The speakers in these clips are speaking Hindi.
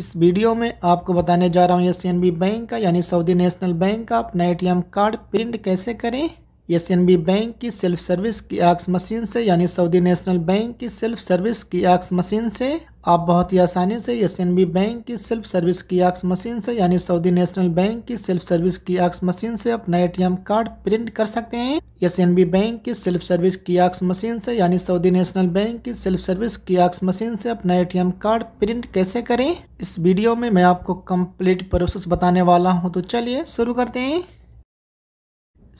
इस वीडियो में आपको बताने जा रहा हूँ एस बैंक का यानी सऊदी नेशनल बैंक का अपना ए कार्ड प्रिंट कैसे करें बी बैंक की सेल्फ सर्विस की एक्स मशीन से यानी सऊदी नेशनल बैंक की सेल्फ सर्विस की एक्स मशीन से आप बहुत ही आसानी से बी बैंक की सेल्फ सर्विस की एक्स मशीन से यानी सऊदी नेशनल बैंक की सेल्फ सर्विस की एक्स मशीन से अपना एटीएम कार्ड प्रिंट कर सकते हैं बी बैंक की सेल्फ सर्विस की एक्स मशीन से यानी सऊदी नेशनल बैंक की सेल्फ सर्विस की एक्स मशीन से अपना एटीएम कार्ड प्रिंट कैसे करें इस वीडियो में मैं आपको कम्प्लीट प्रोसेस बताने वाला हूँ तो चलिए शुरू करते हैं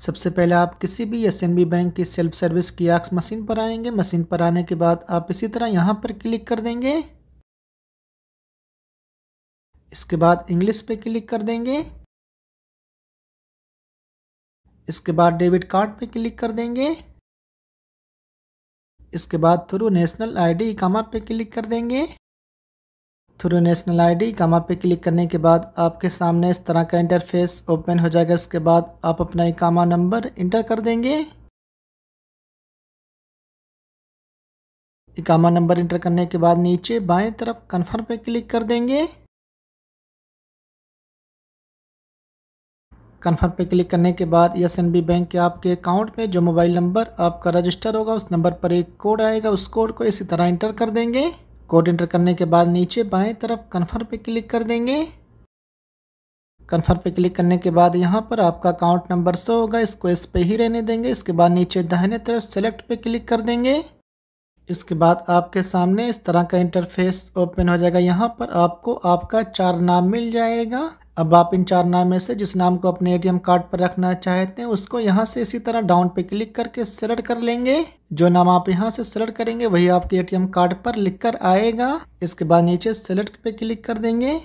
सबसे पहले आप किसी भी एस बैंक की self service kiosk machine पर आएंगे मशीन पर आने के बाद आप इसी तरह यहाँ पर क्लिक कर देंगे इसके बाद इंग्लिश पे क्लिक कर देंगे इसके बाद डेबिट कार्ड पे क्लिक कर देंगे इसके बाद थ्रू नेशनल आईडी इकामा पे क्लिक कर देंगे थ्रू नेशनल आईडी कामा पे क्लिक करने के बाद आपके सामने इस तरह का इंटरफेस ओपन हो जाएगा इसके बाद आप अपना इकामा नंबर इंटर कर देंगे इकामा नंबर इंटर करने के बाद नीचे बाएं तरफ कन्फर्म पे क्लिक कर देंगे कन्फर्म पे क्लिक करने के बाद एस एन बी बैंक के आपके अकाउंट में जो मोबाइल नंबर आपका रजिस्टर होगा उस नंबर पर एक कोड आएगा उस कोड को इसी तरह इंटर कर देंगे कोड इंटर करने के बाद नीचे बाएं तरफ कन्फर्म पे क्लिक कर देंगे कन्फर्म पे क्लिक करने के बाद यहाँ पर आपका अकाउंट नंबर सो होगा इसको इस पे ही रहने देंगे इसके बाद नीचे दाहिने तरफ सेलेक्ट पे क्लिक कर देंगे इसके बाद आपके सामने इस तरह का इंटरफेस ओपन हो जाएगा यहाँ पर आपको आपका चार नाम मिल जाएगा अब आप इन चार नाम में से जिस नाम को अपने एटीएम कार्ड पर रखना चाहते हैं उसको यहाँ से इसी तरह डाउन पे क्लिक करके सिलेक्ट कर लेंगे जो नाम आप यहाँ से सिलेक्ट करेंगे वही आपके एटीएम कार्ड पर लिख कर आएगा इसके बाद नीचे सिलेक्ट पे क्लिक कर देंगे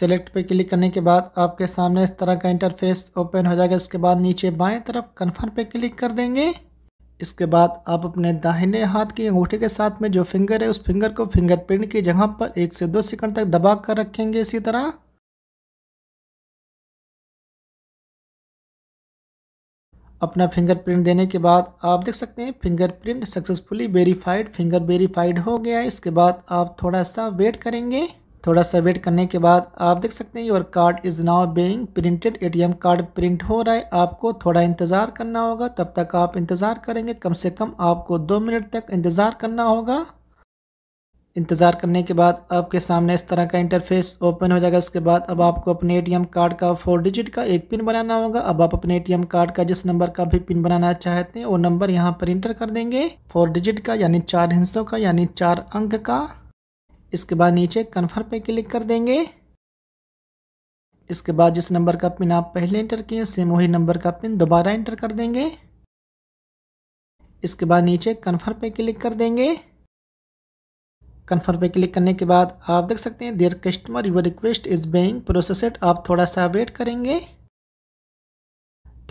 सेलेक्ट पे क्लिक करने के बाद आपके सामने इस तरह का इंटरफेस ओपन हो जाएगा इसके बाद नीचे बाएं तरफ कन्फर्म पे क्लिक कर देंगे इसके बाद आप अपने दाहिने हाथ की अंगूठे के साथ में जो फिंगर है उस फिंगर को फिंगरप्रिंट की जगह पर एक से दो सेकंड तक दबा कर रखेंगे इसी तरह अपना फिंगरप्रिंट देने के बाद आप देख सकते हैं fingerprint successfully verified finger verified हो गया इसके बाद आप थोड़ा सा वेट करेंगे थोड़ा सा वेट करने के बाद आप देख सकते हैं your card is now being printed ATM card print हो रहा है आपको थोड़ा इंतज़ार करना होगा तब तक आप इंतज़ार करेंगे कम से कम आपको दो मिनट तक इंतज़ार करना होगा इंतज़ार करने के बाद आपके सामने इस तरह का इंटरफेस ओपन हो जाएगा इसके बाद अब आपको अपने एटीएम कार्ड का फोर डिजिट का एक पिन बनाना होगा अब आप अपने एटीएम कार्ड का जिस नंबर का भी पिन बनाना चाहते हैं वो नंबर यहाँ पर इंटर कर देंगे फोर डिजिट का यानी चार हिंसों का यानी चार अंक का इसके बाद नीचे कन्फर्म पे क्लिक कर देंगे इसके बाद जिस नंबर का पिन आप पहले इंटर किए सेम वही नंबर का पिन दोबारा इंटर कर देंगे इसके बाद नीचे कन्फर्म पे क्लिक कर देंगे कन्फर्म पे क्लिक करने के बाद आप देख सकते हैं dear customer your request is being processed आप थोड़ा सा वेट करेंगे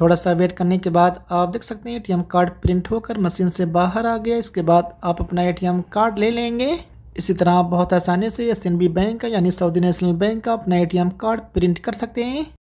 थोड़ा सा वेट करने के बाद आप देख सकते हैं एटीएम कार्ड प्रिंट होकर मशीन से बाहर आ गया इसके बाद आप अपना एटीएम कार्ड ले लेंगे इसी तरह आप बहुत आसानी से एस बैंक का यानी सऊदी नेशनल बैंक का अपना ए कार्ड प्रिंट कर सकते हैं